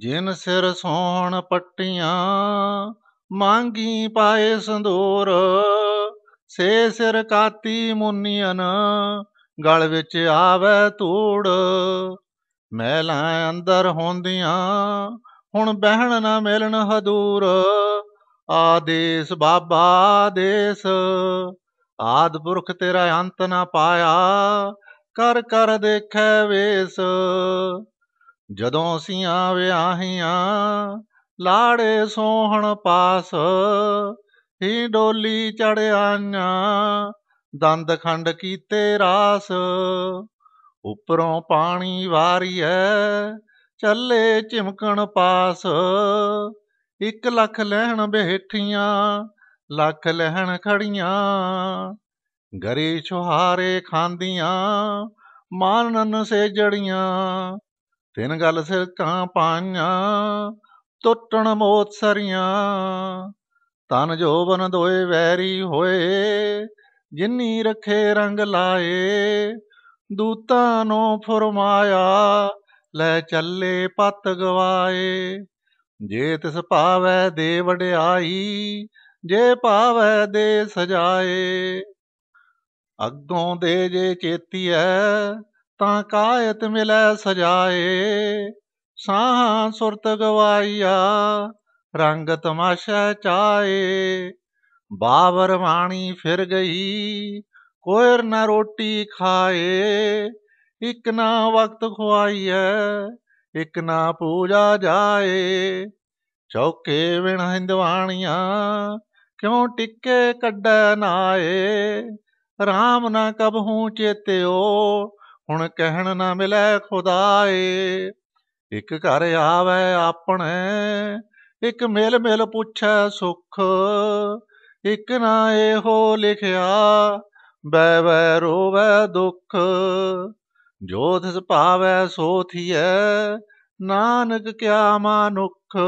ਜਿਨ ਸਿਰ ਸੋਹਣ ਪੱਟੀਆਂ ਮੰਗੀ ਪਾਏ ਸੰਦੂਰ ਸੇ ਸਿਰ ਕਾਤੀ ਮੁੰਨੀਆਂ ਗਲ ਵਿੱਚ ਆਵੇ ਧੂੜ ਮਹਿਲਾਂ ਅੰਦਰ ਹੁੰਦੀਆਂ ਹੁਣ ਬਹਿਣ ਨਾ ਮਿਲਣ ਹਦੂਰ ਆਦੇਸ ਬਾਬਾ ਦੇਸ ਆਦ ਪੁਰਖ ਤੇਰਾ ਅੰਤ ਨਾ ਪਾਇਆ ਕਰ ਕਰ ਦੇਖੈ ਵੇਸ ਜਦੋਂ ਸੀਆਂ ਵਿਆਹੀਆਂ ਲਾੜੇ ਸੋਹਣ ਪਾਸ ਹੀ ਡੋਲੀ ਚੜ ਆਈਆਂ ਦੰਦ ਖੰਡ ਕੀਤੇ ਰਾਸ ਉੱਪਰੋਂ ਪਾਣੀ ਵਾਰੀਐ ਚੱਲੇ ਚਿਮਕਣ ਪਾਸ ਇੱਕ ਲੱਖ ਲੈਣ ਬੈਠੀਆਂ ਲੱਖ ਲੈਣ ਖੜੀਆਂ ਗਰੇ ਛੁਹਾਰੇ ਖਾਂਦੀਆਂ ਮਾਨਨ ਸੇ ਜੜੀਆਂ ਤਿੰਨ ਗੱਲ ਕਾਂ ਪਾਈਆਂ ਟੁੱਟਣ ਮੋਤ ਸਰੀਆਂ ਤਨ ਜੋਬਨ ਦੋਏ ਵੈਰੀ ਹੋਏ ਜਿੰਨੀ ਰਖੇ ਰੰਗ ਲਾਏ ਦੂਤਾਂ ਨੂੰ ਫਰਮਾਇਆ ਲੈ ਚੱਲੇ ਪਤ ਗਵਾਏ ਜੇ ਤਿਸ ਪਾਵੇ ਦੇ ਵਡਿਆਈ ਜੇ ਪਾਵੇ ਦੇ ਸਜਾਏ ਅੱਗੋਂ ਦੇ ਜੇ ਚੇਤੀਐ ਤਾਂ ਕਾਇਤ ਮਿਲੈ ਸਜਾਏ ਸਾਹਾਂ ਸੁਰਤ ਗਵਾਈਆ ਰੰਗ ਤਮਾਸ਼ਾ ਚਾਏ ਬਾਬਰ ਵਾਣੀ ਫਿਰ ਗਈ ਕੋਇਰ ਨਾ ਰੋਟੀ ਖਾਏ ਇਕ ਨਾ ਵਕਤ ਖੁਆਈਐ ਇਕ ਨਾ ਪੂਜਾ ਜਾਏ ਚੌਕੇ ਵਿਣ ਹਿੰਦਵਾਣੀਆਂ ਕਿਉ ਟਿੱਕੇ ਕੱਢੈ ਨਾਏ ਰਾਮ ਨਾ ਕਬਹੂ ਚੇਤਿਓ ਹੁਣ ਕਹਿਣ ਨਾ ਮਿਲੇ ਖੁਦਾਏ ਇੱਕ ਘਰ ਆਵੇ ਆਪਣੇ ਇੱਕ ਮਿਲ ਮਿਲ ਪੁੱਛੈ ਸੁਖ ਇੱਕ ਨਾ ਇਹੋ ਲਿਖਿਆ ਬੈ ਬੈ ਰੋਵੇ ਦੁੱਖ ਜੋ ਤਿਸ ਪਾਵੇ ਸੋ ਥੀਏ ਨਾਨਕ ਕਿਆ ਮਾਨੁਖ